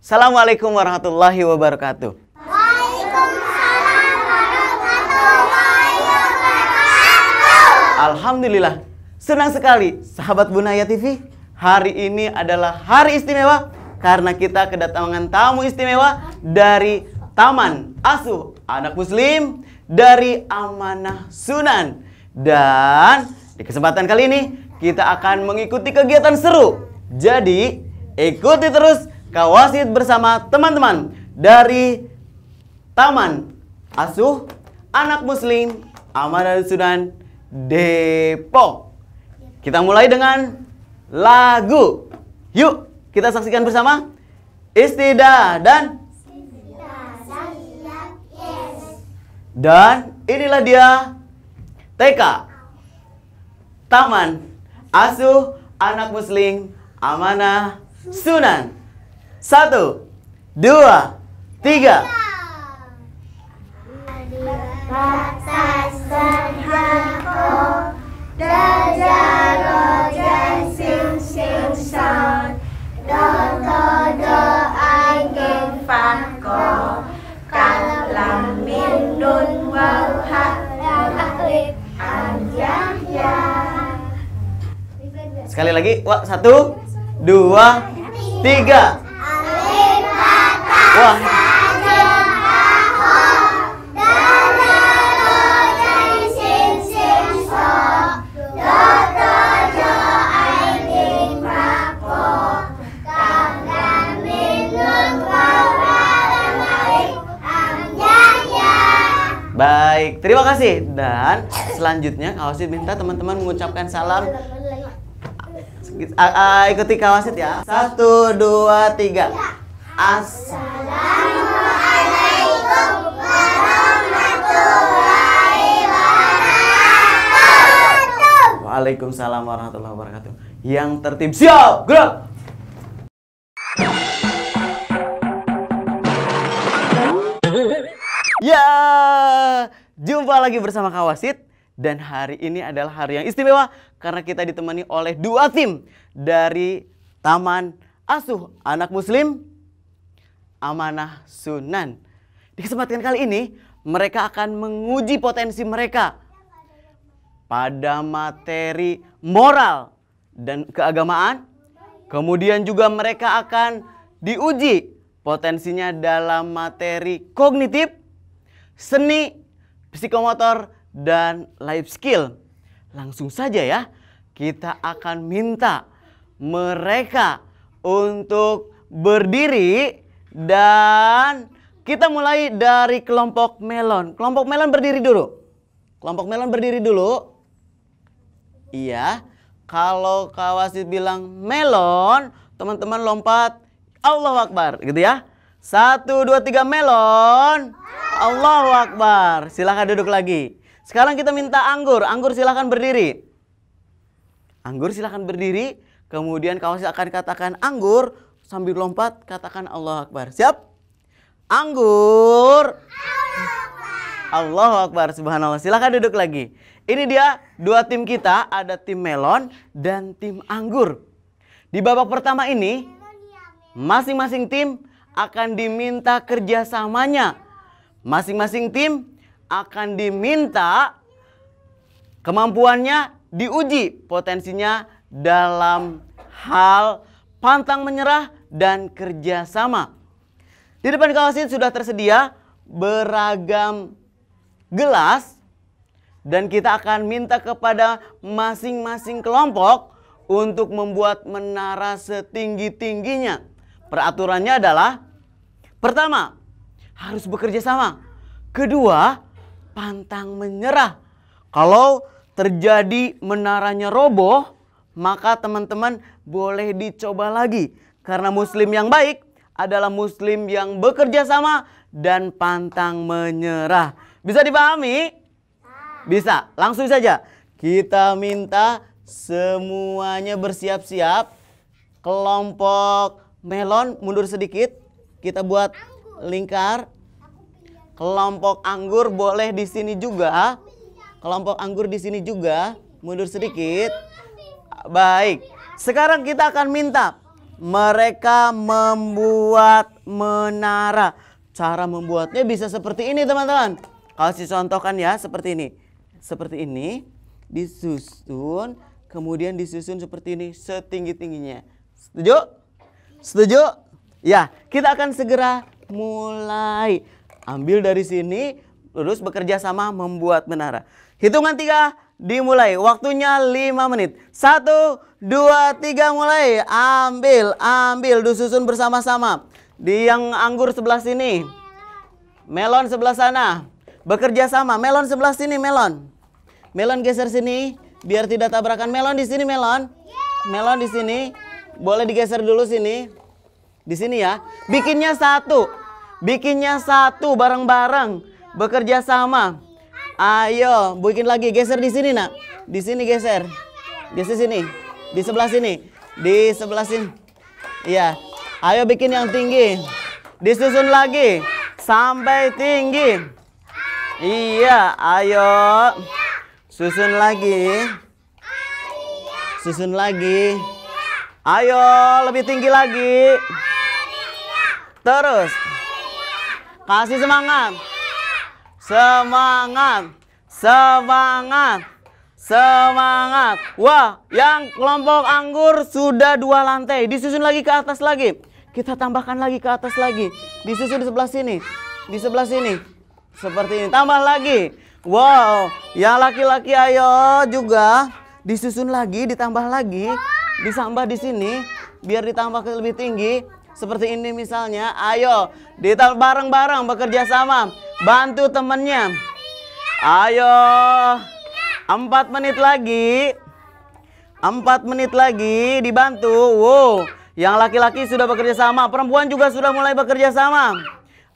Assalamualaikum warahmatullahi wabarakatuh. Alhamdulillah, senang sekali sahabat Bunaya TV. Hari ini adalah hari istimewa karena kita kedatangan tamu istimewa dari Taman Asuh Anak Muslim dari Amanah Sunan. Dan di kesempatan kali ini kita akan mengikuti kegiatan seru. Jadi ikuti terus kawasit bersama teman-teman dari Taman Asuh Anak Muslim Amanah Sunan Depok. Kita mulai dengan lagu. Yuk! Kita saksikan bersama. Istida dan Dan inilah dia TK Taman Asuh Anak Muslim Amanah Sunan Satu Dua Tiga Sekali lagi, wah satu, dua, tiga. Wah, Baik, terima kasih. Dan selanjutnya kalau sih minta teman-teman mengucapkan salam Gitu. ikuti kawasit ya. Satu, dua, tiga. Assalamualaikum warahmatullahi wabarakatuh. Waalaikumsalam warahmatullahi wabarakatuh. Yang tertib siap, gerak. Ya, jumpa lagi bersama Kawasit dan hari ini adalah hari yang istimewa karena kita ditemani oleh dua tim dari Taman Asuh Anak Muslim Amanah Sunan. Di kesempatan kali ini mereka akan menguji potensi mereka pada materi moral dan keagamaan. Kemudian juga mereka akan diuji potensinya dalam materi kognitif, seni, psikomotor, dan life skill. Langsung saja ya, kita akan minta mereka untuk berdiri dan kita mulai dari kelompok melon. Kelompok melon berdiri dulu. Kelompok melon berdiri dulu. Iya. Kalau kawasit bilang melon, teman-teman lompat Allahu Akbar gitu ya. Satu, dua, tiga melon. Allahu Akbar. Silahkan duduk lagi. Sekarang kita minta anggur. Anggur silahkan berdiri. Anggur silahkan berdiri. Kemudian kau akan katakan anggur. Sambil lompat katakan Allah Akbar. Siap? Anggur. Allah Akbar. Subhanallah. Silahkan duduk lagi. Ini dia dua tim kita. Ada tim melon dan tim anggur. Di babak pertama ini. Masing-masing tim akan diminta kerjasamanya. Masing-masing tim akan diminta kemampuannya diuji potensinya dalam hal pantang menyerah dan kerjasama. Di depan kawasin sudah tersedia beragam gelas dan kita akan minta kepada masing-masing kelompok untuk membuat menara setinggi-tingginya. Peraturannya adalah pertama harus bekerja sama. Kedua, pantang menyerah. Kalau terjadi menaranya roboh, maka teman-teman boleh dicoba lagi. Karena muslim yang baik adalah muslim yang bekerja sama dan pantang menyerah. Bisa dipahami? Bisa. Langsung saja. Kita minta semuanya bersiap-siap. Kelompok melon mundur sedikit. Kita buat lingkar Kelompok anggur boleh di sini juga. Kelompok anggur di sini juga. Mundur sedikit. Baik. Sekarang kita akan minta mereka membuat menara. Cara membuatnya bisa seperti ini, teman-teman. Kasih contohkan ya, seperti ini. Seperti ini disusun, kemudian disusun seperti ini setinggi-tingginya. Setuju? Setuju? Ya, kita akan segera mulai ambil dari sini, terus bekerja sama membuat menara. Hitungan tiga dimulai. Waktunya lima menit. Satu, dua, tiga mulai. Ambil, ambil, disusun bersama-sama. Di yang anggur sebelah sini. Melon sebelah sana. Bekerja sama. Melon sebelah sini, melon. Melon geser sini biar tidak tabrakan. Melon di sini, melon. Melon di sini. Boleh digeser dulu sini. Di sini ya. Bikinnya satu. Bikinnya satu bareng-bareng, bekerja sama. Ayo, bikin lagi. Geser di sini, Nak. Di sini geser. Di sini. Di sebelah sini. Di sebelah sini. Iya. Ayo bikin yang tinggi. Disusun lagi sampai tinggi. Iya, ayo. Susun lagi. Susun lagi. Ayo, lebih tinggi lagi. Terus. Kasih semangat. Semangat. Semangat. Semangat. Wah, yang kelompok anggur sudah dua lantai. Disusun lagi ke atas lagi. Kita tambahkan lagi ke atas lagi. Disusun di sebelah sini. Di sebelah sini. Seperti ini. Tambah lagi. Wow, yang laki-laki ayo juga disusun lagi, ditambah lagi, disambah di sini biar ditambah ke lebih tinggi. Seperti ini misalnya. Ayo, Dita bareng-bareng bekerja sama. Bantu temennya. Ayo. Empat menit lagi. Empat menit lagi dibantu. Wow. Yang laki-laki sudah bekerja sama. Perempuan juga sudah mulai bekerja sama.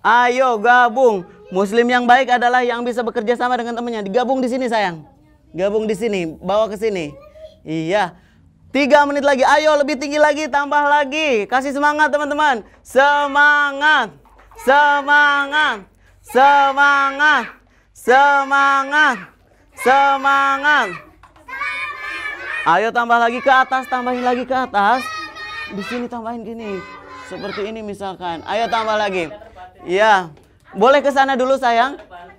Ayo gabung. Muslim yang baik adalah yang bisa bekerja sama dengan temennya. Digabung di sini sayang. Gabung di sini. Bawa ke sini. Iya. Tiga menit lagi. Ayo lebih tinggi lagi. Tambah lagi. Kasih semangat teman-teman. Semangat semangat, semangat, semangat, semangat. Ayo tambah lagi ke atas, tambahin lagi ke atas. Di sini tambahin gini. Seperti ini misalkan. Ayo tambah lagi. Ya. Boleh ke sana dulu sayang.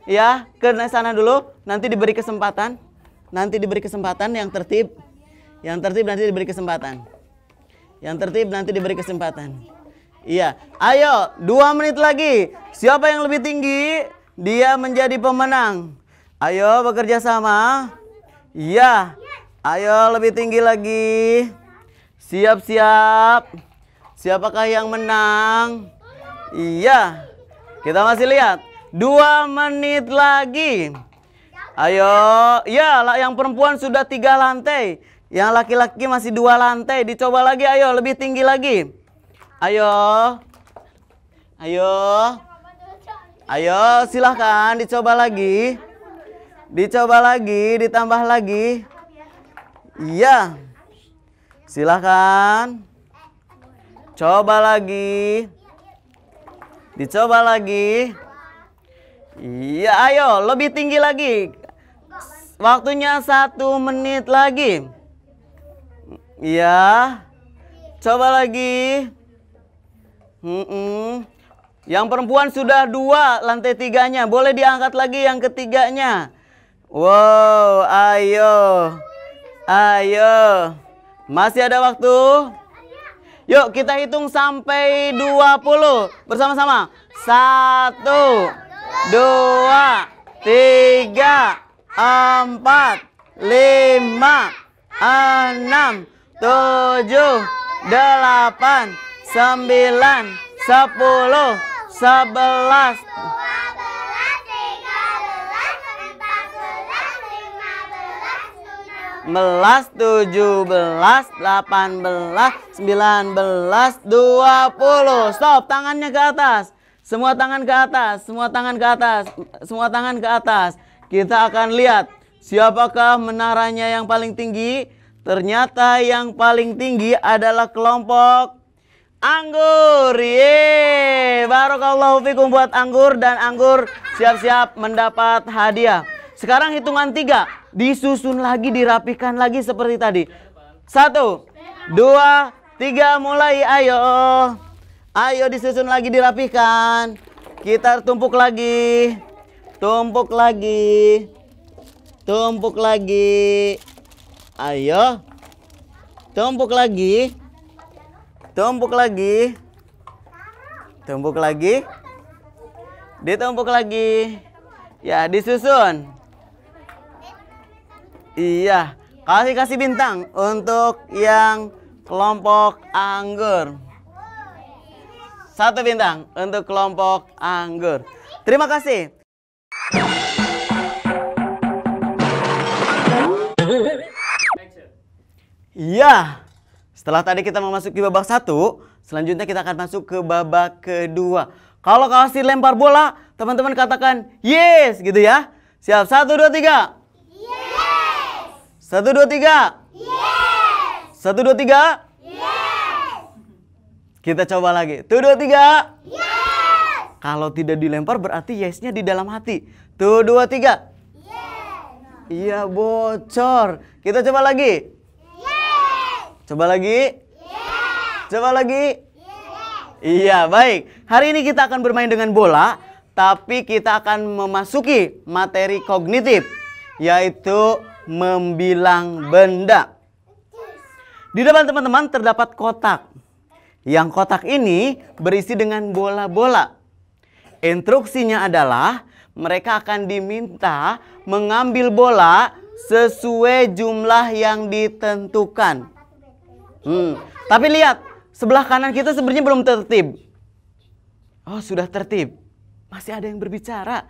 Ya, ke sana dulu. Nanti diberi kesempatan. Nanti diberi kesempatan yang tertib. Yang tertib nanti diberi kesempatan. Yang tertib nanti diberi kesempatan. Iya. Ayo, dua menit lagi. Siapa yang lebih tinggi, dia menjadi pemenang. Ayo bekerja sama. Iya. Ayo lebih tinggi lagi. Siap-siap. Siapakah yang menang? Iya. Kita masih lihat. Dua menit lagi. Ayo. Ya, yang perempuan sudah tiga lantai. Yang laki-laki masih dua lantai. Dicoba lagi, ayo lebih tinggi lagi. Ayo. Ayo. Ayo, silahkan dicoba lagi. Dicoba lagi, ditambah lagi. Iya. Silahkan. Coba lagi. Dicoba lagi. Iya, ayo lebih tinggi lagi. Waktunya satu menit lagi. Iya. Coba lagi. Hmm, Yang perempuan sudah dua lantai tiganya. Boleh diangkat lagi yang ketiganya. Wow, ayo. Ayo. Masih ada waktu? Yuk kita hitung sampai 20 bersama-sama. Satu, dua, tiga, empat, lima, enam, tujuh, delapan, sembilan, sepuluh, sebelas, dua belas, tujuh belas, delapan belas, sembilan belas, dua puluh. Stop, tangannya ke atas. Semua tangan ke atas, semua tangan ke atas, semua tangan ke atas. Kita akan lihat siapakah menaranya yang paling tinggi. Ternyata yang paling tinggi adalah kelompok Anggur, ye, barokallahu fikum buat anggur dan anggur siap-siap mendapat hadiah. Sekarang hitungan tiga, disusun lagi, dirapikan lagi seperti tadi. Satu, dua, tiga, mulai, ayo. Ayo disusun lagi, dirapikan. Kita tumpuk lagi, tumpuk lagi, tumpuk lagi. Ayo, tumpuk lagi. Tumpuk lagi. Tumpuk lagi. Ditumpuk lagi. Ya, disusun. Iya, kasih kasih bintang untuk yang kelompok anggur. Satu bintang untuk kelompok anggur. Terima kasih. Iya. Setelah tadi kita memasuki babak satu, selanjutnya kita akan masuk ke babak kedua. Kalau kasih lempar bola, teman-teman katakan yes gitu ya. Siap, satu, dua, tiga. Yes. Satu, dua, tiga. Yes. Satu, dua, tiga. Yes. Kita coba lagi. Tuh, dua, tiga. Yes. Kalau tidak dilempar berarti yesnya di dalam hati. Tuh, dua, tiga. Yes. Iya, bocor. Kita coba lagi. Coba lagi. Yeah. Coba lagi. Yeah. Iya, baik. Hari ini kita akan bermain dengan bola, tapi kita akan memasuki materi kognitif, yaitu membilang benda. Di depan teman-teman terdapat kotak. Yang kotak ini berisi dengan bola-bola. Instruksinya adalah mereka akan diminta mengambil bola sesuai jumlah yang ditentukan. Hmm. Tapi lihat, sebelah kanan kita sebenarnya belum tertib. Oh, sudah tertib. Masih ada yang berbicara.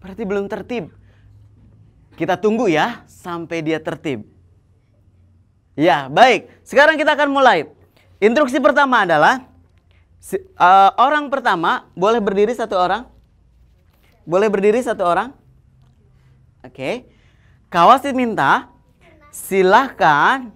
Berarti belum tertib. Kita tunggu ya sampai dia tertib. Ya, baik. Sekarang kita akan mulai. Instruksi pertama adalah uh, orang pertama boleh berdiri satu orang. Boleh berdiri satu orang. Oke. Okay. Kawasit minta silahkan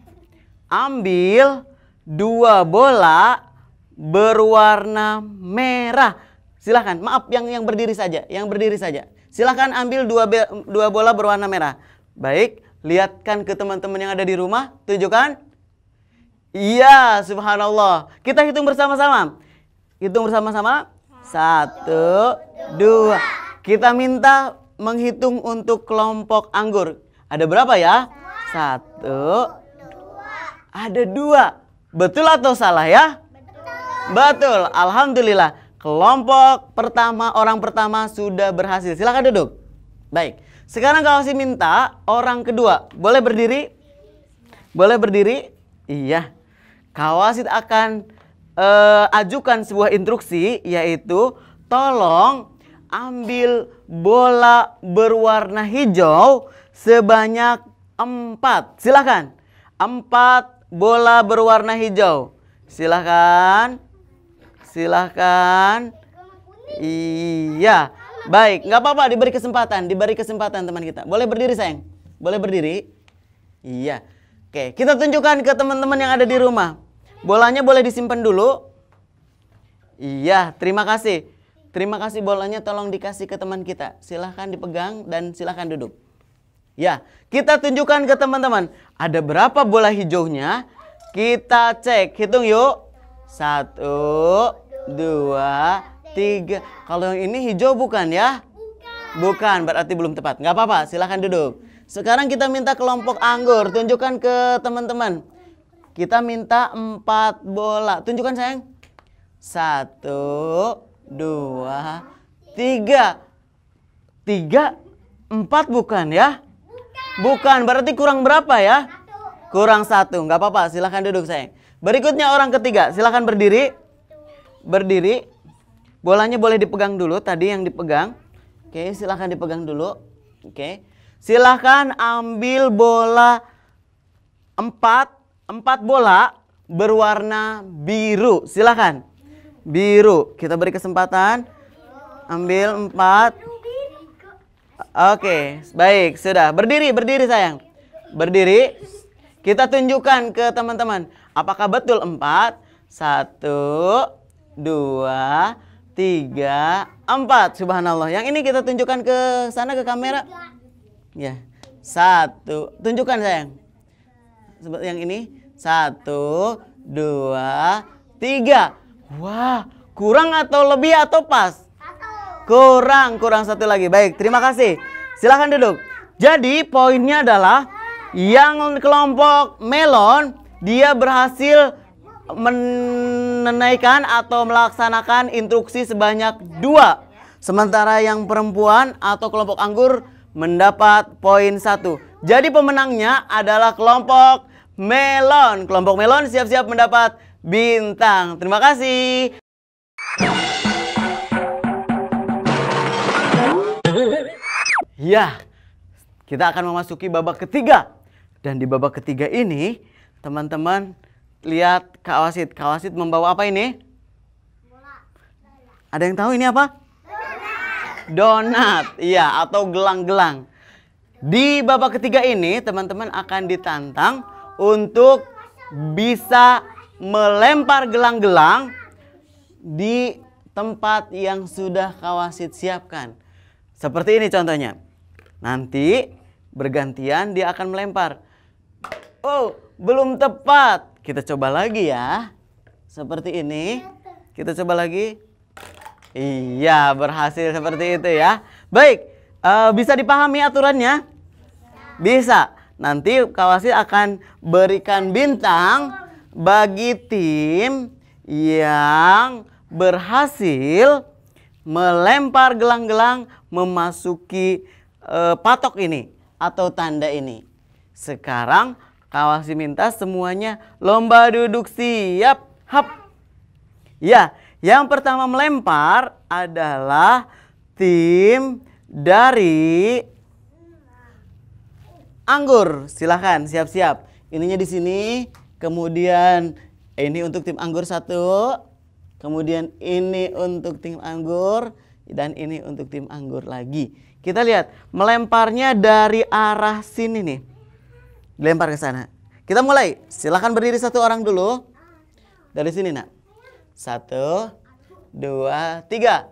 ambil dua bola berwarna merah. Silahkan, maaf yang yang berdiri saja, yang berdiri saja. Silahkan ambil dua, be, dua bola berwarna merah. Baik, lihatkan ke teman-teman yang ada di rumah, tunjukkan. Iya, subhanallah. Kita hitung bersama-sama. Hitung bersama-sama. Satu, dua. Kita minta menghitung untuk kelompok anggur. Ada berapa ya? Satu, ada dua. Betul atau salah ya? Betul. Betul. Alhamdulillah. Kelompok pertama, orang pertama sudah berhasil. Silahkan duduk. Baik. Sekarang kalau si minta orang kedua, boleh berdiri? Boleh berdiri? Iya. Kawasit akan uh, ajukan sebuah instruksi yaitu tolong ambil bola berwarna hijau sebanyak empat. Silahkan. Empat bola berwarna hijau. Silahkan. Silahkan. Iya. Baik, nggak apa-apa diberi kesempatan, diberi kesempatan teman kita. Boleh berdiri sayang, boleh berdiri. Iya. Oke, kita tunjukkan ke teman-teman yang ada di rumah. Bolanya boleh disimpan dulu. Iya, terima kasih. Terima kasih bolanya tolong dikasih ke teman kita. Silahkan dipegang dan silahkan duduk. Ya, kita tunjukkan ke teman-teman. Ada berapa bola hijaunya? Kita cek. Hitung yuk. Satu, dua, tiga. Kalau yang ini hijau bukan ya? Bukan, berarti belum tepat. Nggak apa-apa, silahkan duduk. Sekarang kita minta kelompok anggur. Tunjukkan ke teman-teman. Kita minta empat bola. Tunjukkan sayang. Satu, dua, tiga. Tiga, empat bukan ya? Bukan, berarti kurang berapa ya? Kurang satu, nggak apa-apa. Silahkan duduk saya. Berikutnya orang ketiga, silahkan berdiri. Berdiri. Bolanya boleh dipegang dulu, tadi yang dipegang. Oke, silahkan dipegang dulu. Oke. Silahkan ambil bola empat, empat bola berwarna biru. Silahkan. Biru. Kita beri kesempatan. Ambil empat. Oke, baik, sudah. Berdiri, berdiri sayang. Berdiri. Kita tunjukkan ke teman-teman. Apakah betul empat? Satu, dua, tiga, empat. Subhanallah. Yang ini kita tunjukkan ke sana ke kamera. Ya. Satu. Tunjukkan sayang. Yang ini. Satu, dua, tiga. Wah, kurang atau lebih atau pas? Kurang, kurang satu lagi. Baik, terima kasih. Silahkan duduk. Jadi poinnya adalah yang kelompok melon dia berhasil menaikkan atau melaksanakan instruksi sebanyak dua. Sementara yang perempuan atau kelompok anggur mendapat poin satu. Jadi pemenangnya adalah kelompok melon. Kelompok melon siap-siap mendapat bintang. Terima kasih. Iya, kita akan memasuki babak ketiga. Dan di babak ketiga ini, teman-teman lihat Kak Wasit. Kak Wasit membawa apa ini? Bola. Ada yang tahu ini apa? Donat. Donat, iya, atau gelang-gelang. Di babak ketiga ini, teman-teman akan ditantang untuk bisa melempar gelang-gelang di tempat yang sudah kawasit siapkan. Seperti ini contohnya. Nanti bergantian dia akan melempar. Oh, belum tepat. Kita coba lagi ya. Seperti ini. Kita coba lagi. Iya, berhasil seperti itu ya. Baik, uh, bisa dipahami aturannya? Bisa. Nanti Kawasi akan berikan bintang bagi tim yang berhasil melempar gelang-gelang memasuki e, patok ini atau tanda ini. Sekarang Kawah minta semuanya lomba duduk siap. Hap. Ya, yang pertama melempar adalah tim dari Anggur. Silahkan siap-siap. Ininya di sini. Kemudian ini untuk tim Anggur satu. Kemudian ini untuk tim Anggur. Dan ini untuk tim Anggur lagi. Kita lihat, melemparnya dari arah sini nih. Dilempar ke sana. Kita mulai. Silahkan berdiri satu orang dulu. Dari sini, nak. Satu, dua, tiga.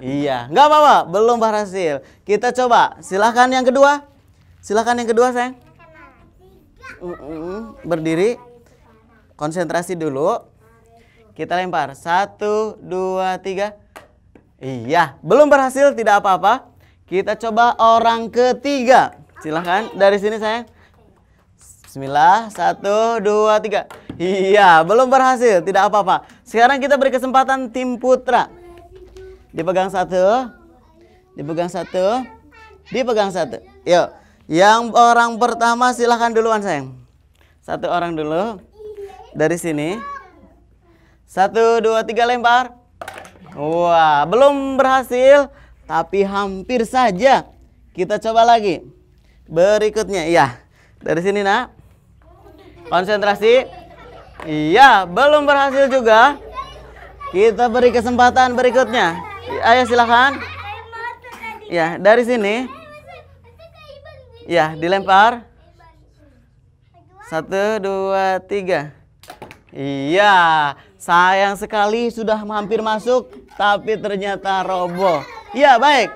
Iya, nggak apa-apa. Belum berhasil. Kita coba. Silahkan yang kedua. Silahkan yang kedua, sayang. Berdiri. Konsentrasi dulu. Kita lempar. Satu, dua, tiga. Iya, belum berhasil, tidak apa-apa. Kita coba orang ketiga. Silahkan dari sini saya. Bismillah, satu, dua, tiga. Iya, belum berhasil, tidak apa-apa. Sekarang kita beri kesempatan tim putra. Dipegang satu, dipegang satu, dipegang satu. Yuk, yang orang pertama silahkan duluan sayang. Satu orang dulu dari sini. Satu, dua, tiga lempar. Wah, belum berhasil. Tapi hampir saja. Kita coba lagi. Berikutnya, ya Dari sini, Nak. Konsentrasi. Iya, belum berhasil juga. Kita beri kesempatan berikutnya. Ayo silakan. Ya, dari sini. Ya, dilempar. Satu, dua, tiga. Iya, sayang sekali sudah hampir masuk, tapi ternyata roboh. Iya, baik.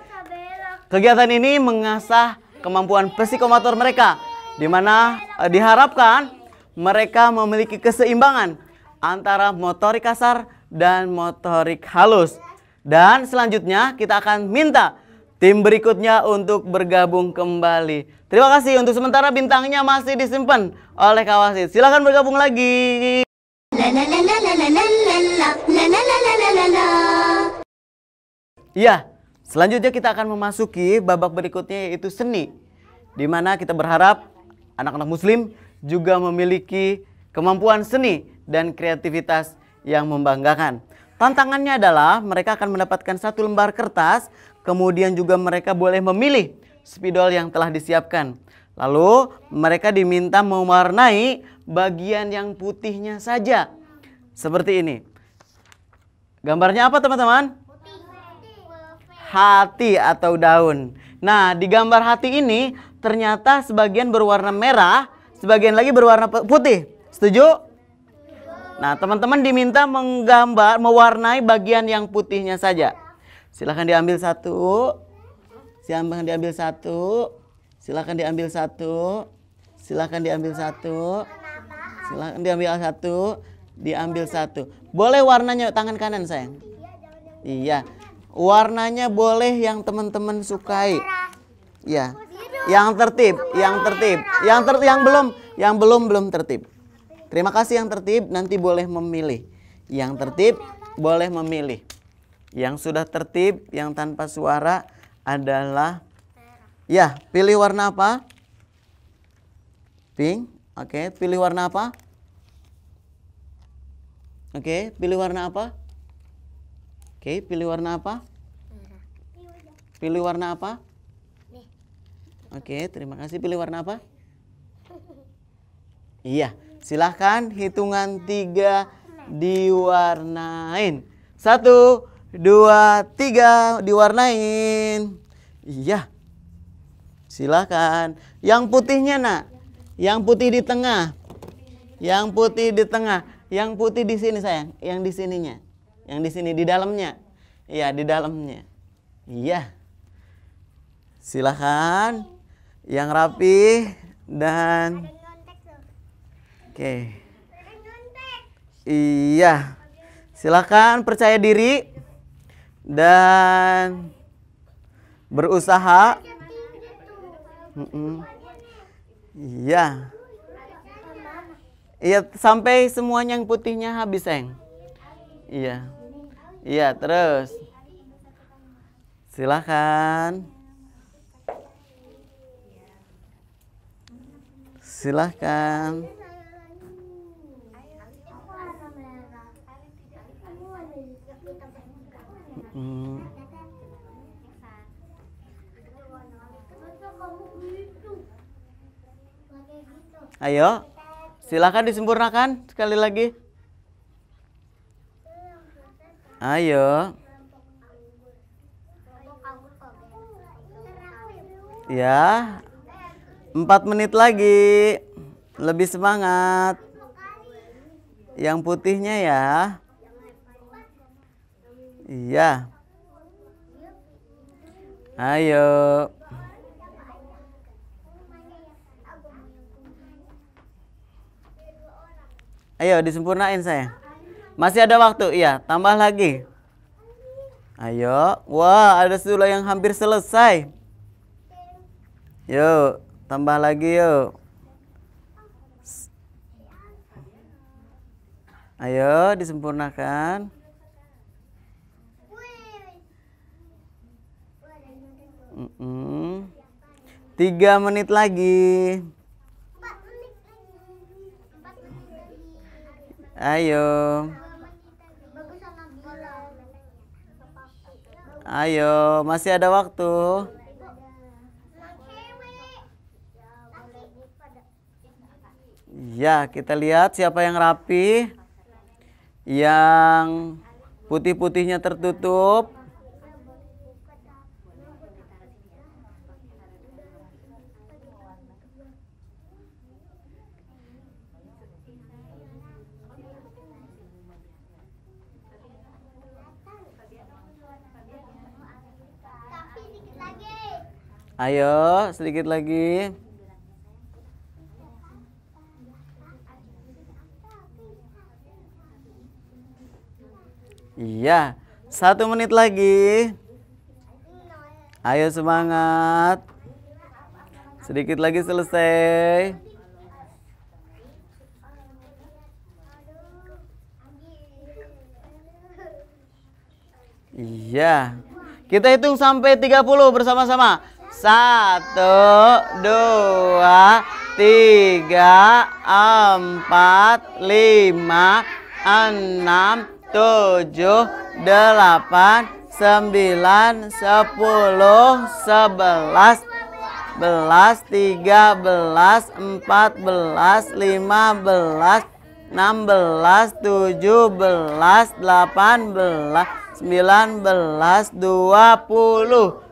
Kegiatan ini mengasah kemampuan psikomotor mereka di mana eh, diharapkan mereka memiliki keseimbangan antara motorik kasar dan motorik halus. Dan selanjutnya kita akan minta tim berikutnya untuk bergabung kembali. Terima kasih untuk sementara bintangnya masih disimpan oleh Kawasit. Silahkan bergabung lagi. Ya. Selanjutnya kita akan memasuki babak berikutnya yaitu seni. Di mana kita berharap anak-anak muslim juga memiliki kemampuan seni dan kreativitas yang membanggakan. Tantangannya adalah mereka akan mendapatkan satu lembar kertas, kemudian juga mereka boleh memilih spidol yang telah disiapkan. Lalu mereka diminta mewarnai bagian yang putihnya saja. Seperti ini. Gambarnya apa teman-teman? hati atau daun. Nah, di gambar hati ini ternyata sebagian berwarna merah, sebagian lagi berwarna putih. Setuju? Nah, teman-teman diminta menggambar, mewarnai bagian yang putihnya saja. Silahkan diambil satu. Silahkan diambil satu. Silahkan diambil satu. Silahkan diambil satu. Silahkan diambil satu. Diambil satu. Boleh warnanya tangan kanan, sayang? Iya. Warnanya boleh yang teman-teman sukai. Ya. Yang tertib, yang tertib. Yang ter yang belum, yang belum belum tertib. Terima kasih yang tertib nanti boleh memilih. Yang tertib boleh memilih. Yang sudah tertib yang tanpa suara adalah ya, pilih warna apa? Pink. Oke, okay. pilih warna apa? Oke, okay. pilih warna apa? Oke, pilih warna apa? Pilih warna apa? Oke, terima kasih. Pilih warna apa? Iya, silahkan hitungan tiga diwarnain. Satu, dua, tiga diwarnain. Iya, silahkan. Yang putihnya nak, yang putih di tengah. Yang putih di tengah, yang putih di sini sayang, yang di sininya. Yang di sini di dalamnya. Iya, di dalamnya. Iya. Silakan yang rapi dan Oke. Okay. Iya. Silakan percaya diri dan berusaha. Mm Iya. Iya sampai semuanya yang putihnya habis, Eng. Iya. Iya, terus. Silakan, silakan. Mm. Ayo, silakan disempurnakan sekali lagi. Ayo. Ya. Empat menit lagi. Lebih semangat. Yang putihnya ya. Iya. Ayo. Ayo disempurnain saya. Masih ada waktu, ya. Tambah lagi. Ayo. Wah, ada sudah yang hampir selesai. Yuk, tambah lagi yuk. Ayo, disempurnakan. Tiga menit lagi. Ayo. Ayo, masih ada waktu. Ya, kita lihat siapa yang rapi. Yang putih-putihnya tertutup. Ayo, sedikit lagi. Iya, satu menit lagi. Ayo semangat. Sedikit lagi selesai. Iya. Kita hitung sampai 30 bersama-sama. Satu, dua, tiga, empat, lima, enam, tujuh, delapan, sembilan, sepuluh, sebelas, belas, tiga belas, empat belas, lima belas, enam belas, tujuh belas, delapan belas, sembilan belas, dua puluh.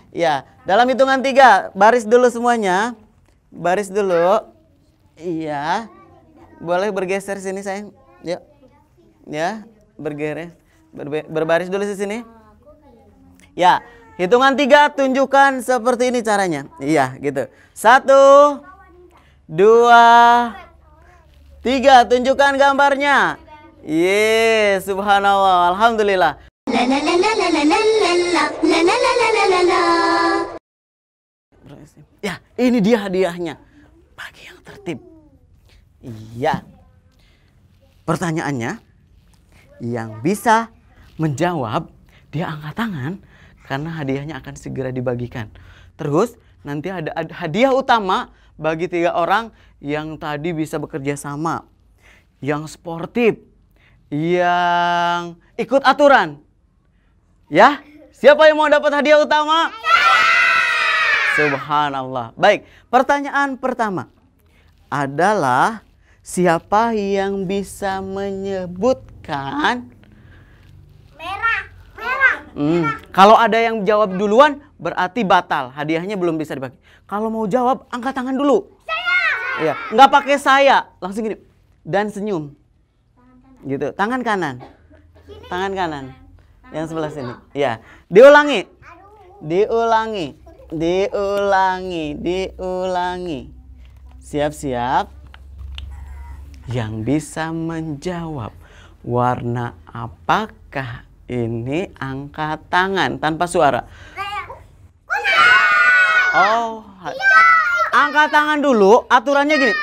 Ya, dalam hitungan tiga, baris dulu semuanya. Baris dulu. Iya. Boleh bergeser sini sayang. Ya. Ya, bergeser. Ber berbaris dulu di sini. Ya, hitungan tiga tunjukkan seperti ini caranya. Iya, gitu. Satu, dua, tiga. Tunjukkan gambarnya. Ye, subhanallah, alhamdulillah. La la la la la la la la la la la la la la la Ya, ini dia hadiahnya. Bagi yang tertib. Iya. Pertanyaannya, yang bisa menjawab, dia angkat tangan karena hadiahnya akan segera dibagikan. Terus nanti ada hadiah utama bagi tiga orang yang tadi bisa bekerja sama, yang sportif, yang ikut aturan. Ya, siapa yang mau dapat hadiah utama? Subhanallah. Baik, pertanyaan pertama adalah siapa yang bisa menyebutkan merah, merah. Hmm. merah. Kalau ada yang jawab duluan berarti batal, hadiahnya belum bisa dibagi. Kalau mau jawab angkat tangan dulu. Saya. Iya, nggak pakai saya, langsung gini dan senyum. Tangan gitu, tangan kanan. Sini. Tangan kanan. Tangan yang sebelah sini. Iya. Diulangi. Aduh. Diulangi diulangi, diulangi. Siap-siap. Yang bisa menjawab warna apakah ini angkat tangan tanpa suara. Oh, angkat tangan dulu. Aturannya gini.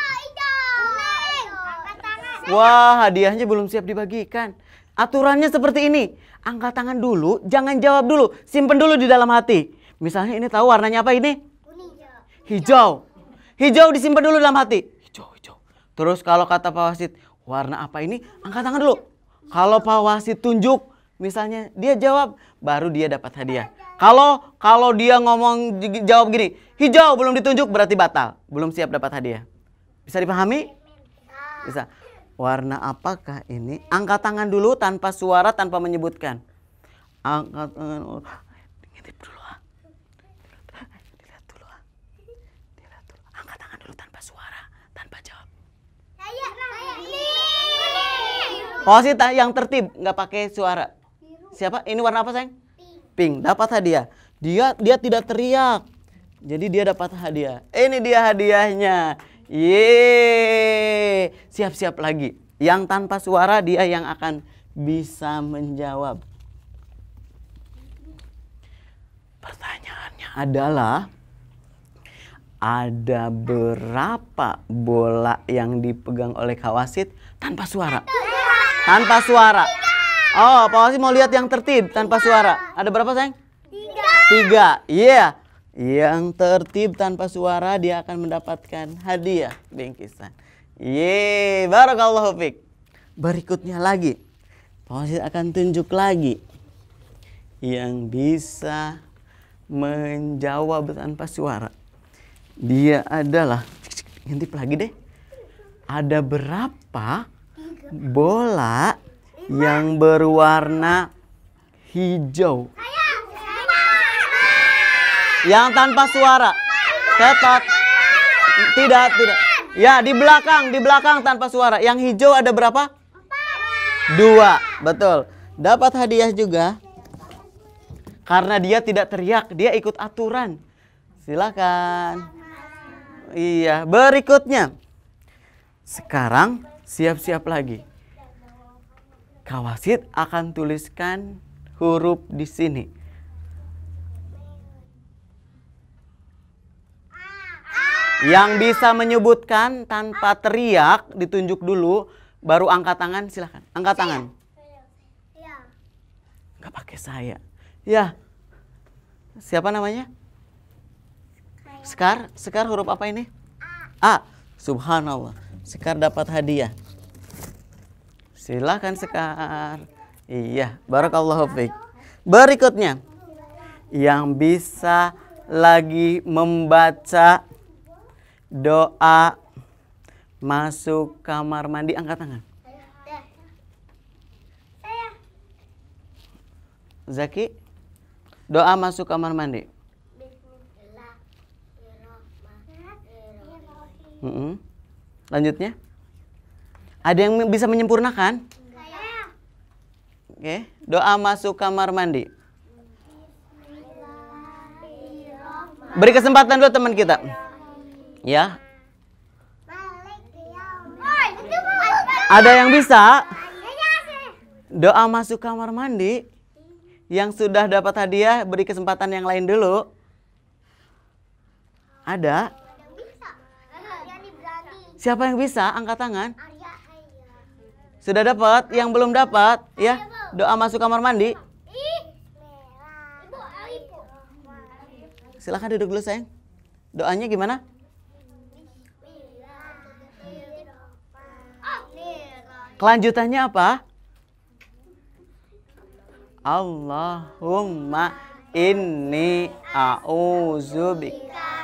Wah, hadiahnya belum siap dibagikan. Aturannya seperti ini. Angkat tangan dulu, jangan jawab dulu. Simpen dulu di dalam hati. Misalnya ini tahu warnanya apa ini? Hijau. Hijau disimpan dulu dalam hati. Hijau, hijau. Terus kalau kata Pak Wasit, warna apa ini? Angkat tangan dulu. Kalau Pak Wasit tunjuk, misalnya dia jawab, baru dia dapat hadiah. Kalau kalau dia ngomong jawab gini, hijau belum ditunjuk berarti batal, belum siap dapat hadiah. Bisa dipahami? Bisa. Warna apakah ini? Angkat tangan dulu tanpa suara, tanpa menyebutkan. Angkat tangan. Ngintip dulu. Oh, sih yang tertib, nggak pakai suara. Siapa? Ini warna apa, sayang? Pink. Dapat hadiah. Dia dia tidak teriak. Jadi dia dapat hadiah. Ini dia hadiahnya. Ye. Siap-siap lagi. Yang tanpa suara dia yang akan bisa menjawab. Pertanyaannya adalah ada berapa bola yang dipegang oleh kawasit tanpa suara? Satu. Tanpa suara. Oh, Pak Osi mau lihat yang tertib tanpa suara. Ada berapa, sayang? Tiga. Tiga. Iya. Yeah. Yang tertib tanpa suara dia akan mendapatkan hadiah bingkisan. Yeay, barakallahu fiq Berikutnya lagi. Pak Osi akan tunjuk lagi yang bisa menjawab tanpa suara. Dia adalah Ganti lagi deh. Ada berapa bola yang berwarna hijau. Yang tanpa suara. tetap Tidak, tidak. Ya, di belakang, di belakang tanpa suara. Yang hijau ada berapa? Dua, betul. Dapat hadiah juga. Karena dia tidak teriak, dia ikut aturan. Silakan. Iya, berikutnya. Sekarang siap-siap lagi. Kawasit akan tuliskan huruf di sini. Yang bisa menyebutkan tanpa teriak ditunjuk dulu, baru angkat tangan silahkan. Angkat tangan. Iya. Gak pakai saya. Ya. Siapa namanya? Sekar. Sekar huruf apa ini? A. Subhanallah. Sekar dapat hadiah. Silahkan Sekar. Iya, barakallahu fiik. Berikutnya yang bisa lagi membaca doa masuk kamar mandi angkat tangan. Zaki, doa masuk kamar mandi. Mm -hmm. Lanjutnya. Ada yang bisa menyempurnakan? Oke, okay. doa masuk kamar mandi. Beri kesempatan dulu teman kita. Ya. Ada yang bisa? Doa masuk kamar mandi. Yang sudah dapat hadiah, beri kesempatan yang lain dulu. Ada? Siapa yang bisa angkat tangan? Sudah dapat? Yang belum dapat ya? Iya, doa masuk kamar mandi. Silahkan duduk dulu sayang. Doanya gimana? Kelanjutannya apa? Allahumma inni a'udzubika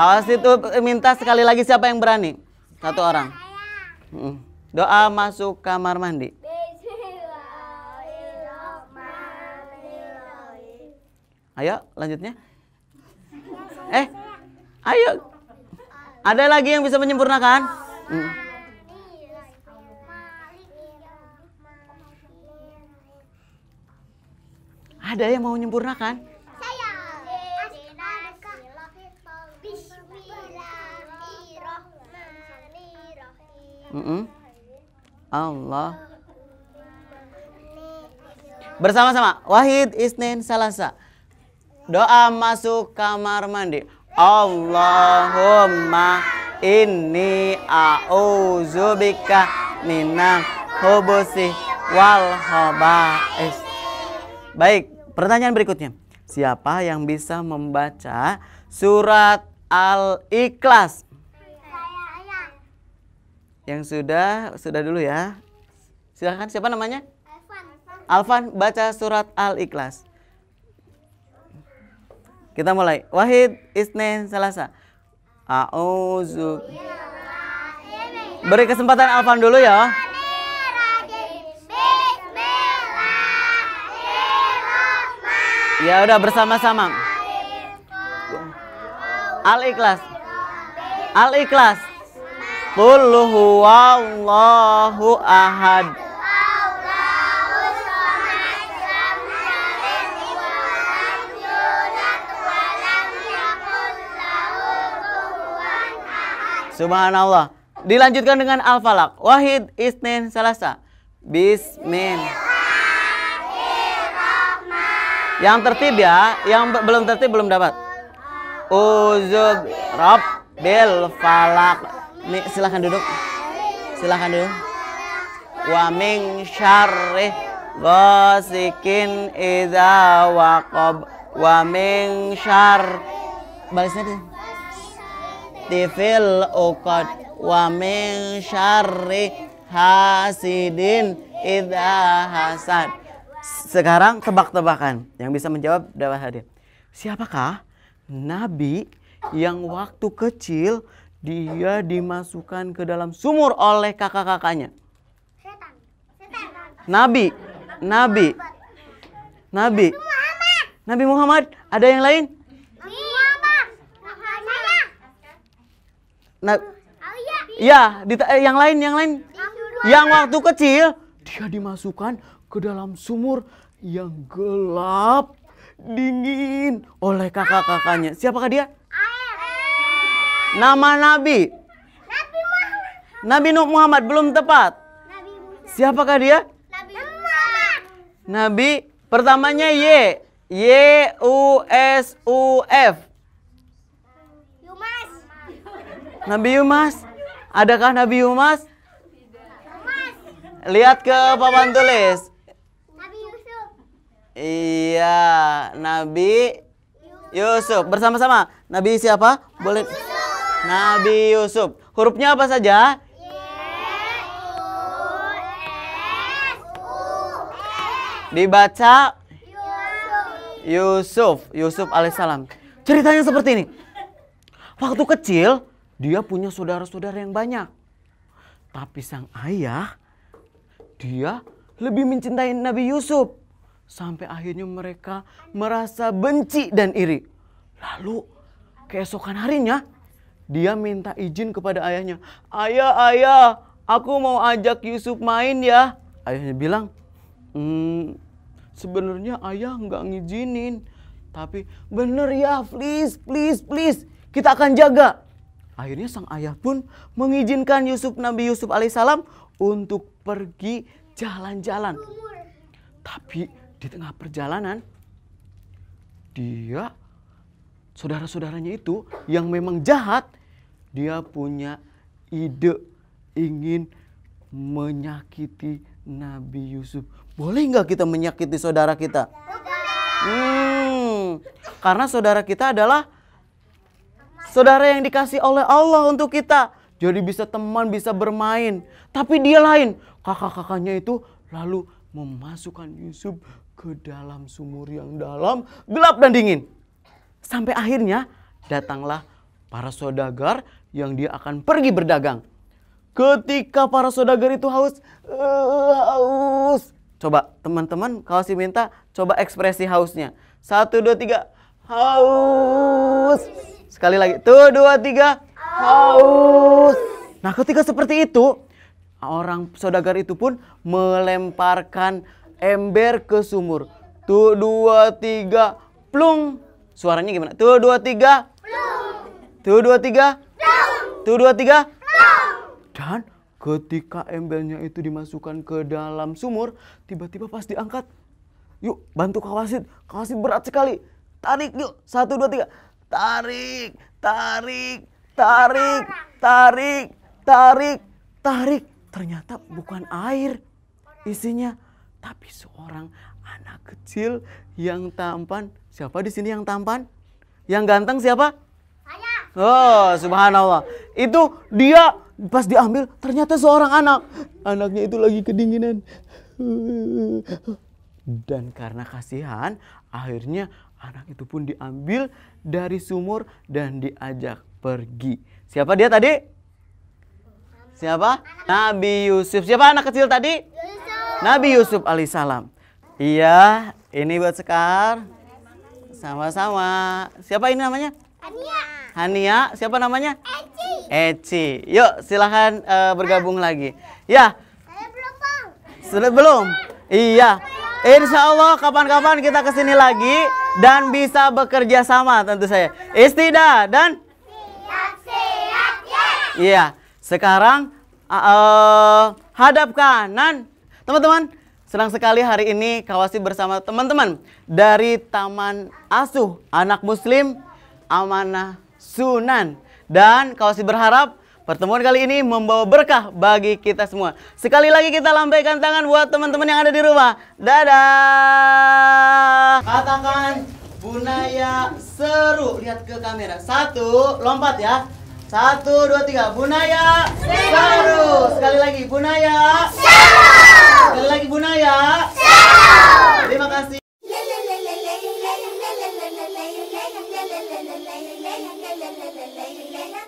Awas itu eh, minta sekali lagi siapa yang berani? Satu orang. Hmm. Doa masuk kamar mandi. Ayo, lanjutnya. Eh, ayo. Ada lagi yang bisa menyempurnakan? Hmm. Ada yang mau menyempurnakan? Mm -mm. Allah. Bersama-sama. Wahid, Isnin, Salasa. Doa masuk kamar mandi. Allahumma inni a'udzubika minal hubusi wal khaba'is. Baik, pertanyaan berikutnya. Siapa yang bisa membaca surat Al-Ikhlas? Yang sudah, sudah dulu ya. Silahkan, siapa namanya? Alfan. baca surat Al-Ikhlas. Kita mulai. Wahid, Isnin, Selasa. Auzu Beri kesempatan Alfan dulu ya. Ya udah bersama-sama. Al-Ikhlas. Al-Ikhlas. Qul huwallahu ahad. Subhanallah. Dilanjutkan dengan al-falak. Wahid, isnin, salasa. Bismin. Yang tertib ya, yang belum tertib belum dapat. Uzub Rabbil Falak. Nih, silahkan duduk. Silahkan duduk. Wa min syarri gosikin idza waqab wa min syar. balasnya deh. Tifil uqad wa min syarri hasidin idza hasad. Sekarang tebak-tebakan. Yang bisa menjawab dapat hadir. Siapakah nabi yang waktu kecil dia dimasukkan ke dalam sumur oleh kakak-kakaknya. Nabi, Nabi, Nabi, Nabi Muhammad. Ada yang lain? Nah, ya, di, eh, yang lain, yang lain, yang waktu kecil dia dimasukkan ke dalam sumur yang gelap, dingin oleh kakak-kakaknya. Siapakah dia? Nama Nabi. Nabi Muhammad. Nabi Nuh Muhammad belum tepat. Nabi Siapakah dia? Nabi Muhammad. Nabi pertamanya Y. Y U S U F. Yumas. Nabi Yumas. Adakah Nabi Yumas? Lihat ke papan tulis. Nabi Yusuf. Iya, Nabi Yusuf. Bersama-sama. Nabi siapa? Boleh. Yusuf. Nabi Yusuf. Hurufnya apa saja? Y, U, Dibaca Yusuf, Yusuf alaihissalam. Ceritanya seperti ini. Waktu kecil dia punya saudara-saudara yang banyak. Tapi sang ayah dia lebih mencintai Nabi Yusuf. Sampai akhirnya mereka merasa benci dan iri. Lalu keesokan harinya dia minta izin kepada ayahnya. Ayah, ayah, aku mau ajak Yusuf main ya. Ayahnya bilang, hmm, sebenarnya ayah nggak ngizinin. Tapi bener ya, please, please, please, kita akan jaga. Akhirnya sang ayah pun mengizinkan Yusuf Nabi Yusuf alaihissalam untuk pergi jalan-jalan. Tapi di tengah perjalanan dia saudara-saudaranya itu yang memang jahat dia punya ide ingin menyakiti Nabi Yusuf. Boleh nggak kita menyakiti saudara kita? Hmm, karena saudara kita adalah saudara yang dikasih oleh Allah untuk kita. Jadi bisa teman, bisa bermain. Tapi dia lain. Kakak-kakaknya itu lalu memasukkan Yusuf ke dalam sumur yang dalam, gelap dan dingin. Sampai akhirnya datanglah para saudagar yang dia akan pergi berdagang. Ketika para saudagar itu haus, uh, haus. Coba teman-teman kalau si minta coba ekspresi hausnya. Satu, dua, tiga. Haus. Sekali lagi. Tuh, dua, tiga. Haus. Nah ketika seperti itu, orang saudagar itu pun melemparkan ember ke sumur. Tuh, dua, tiga. Plung. Suaranya gimana? Tuh, dua, tiga. Plung. Tuh, dua, tiga. Satu, dua, tiga. Dan ketika embelnya itu dimasukkan ke dalam sumur, tiba-tiba pas diangkat. Yuk, bantu kawasit. Wasit. berat sekali. Tarik yuk. Satu, dua, tiga. Tarik, tarik, tarik, tarik, tarik, tarik. Ternyata bukan air isinya, tapi seorang anak kecil yang tampan. Siapa di sini yang tampan? Yang ganteng siapa? Oh, subhanallah. Itu dia pas diambil ternyata seorang anak. Anaknya itu lagi kedinginan. Dan karena kasihan, akhirnya anak itu pun diambil dari sumur dan diajak pergi. Siapa dia tadi? Siapa? Nabi Yusuf. Siapa anak kecil tadi? Nabi Yusuf alaihissalam. Iya, ini buat Sekar. Sama-sama. Siapa ini namanya? Hania. Hania, siapa namanya? Eci. Eci. Yuk, silahkan uh, eh, bergabung ah. lagi. Ya. Saya belum, belum? Iya. Insya Allah kapan-kapan kita kesini lagi dan bisa bekerja sama tentu saya. Istida dan siap-siap Iya. Sekarang uh, hadap kanan. Teman-teman, Senang sekali hari ini Kawasi bersama teman-teman dari Taman Asuh Anak Muslim amanah sunan. Dan kau sih berharap pertemuan kali ini membawa berkah bagi kita semua. Sekali lagi kita lambaikan tangan buat teman-teman yang ada di rumah. Dadah. Katakan Bunaya seru. Lihat ke kamera. Satu, lompat ya. Satu, dua, tiga. Bunaya seru. Sekali lagi Bunaya seru. Sekali lagi Bunaya seru. Terima kasih.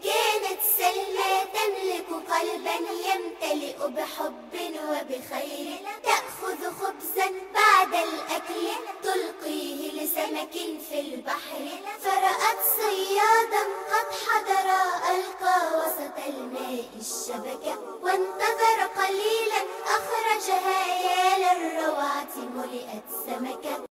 كانت سلمى تملك قلبا يمتلئ بحب وبخير تأخذ خبزا بعد الأكل تلقيه لسمك في البحر فرأت صيادا قد حضر ألقى وسط الماء الشبكة وانتظر قليلا أخرجها يا للروعة ملئت سمكة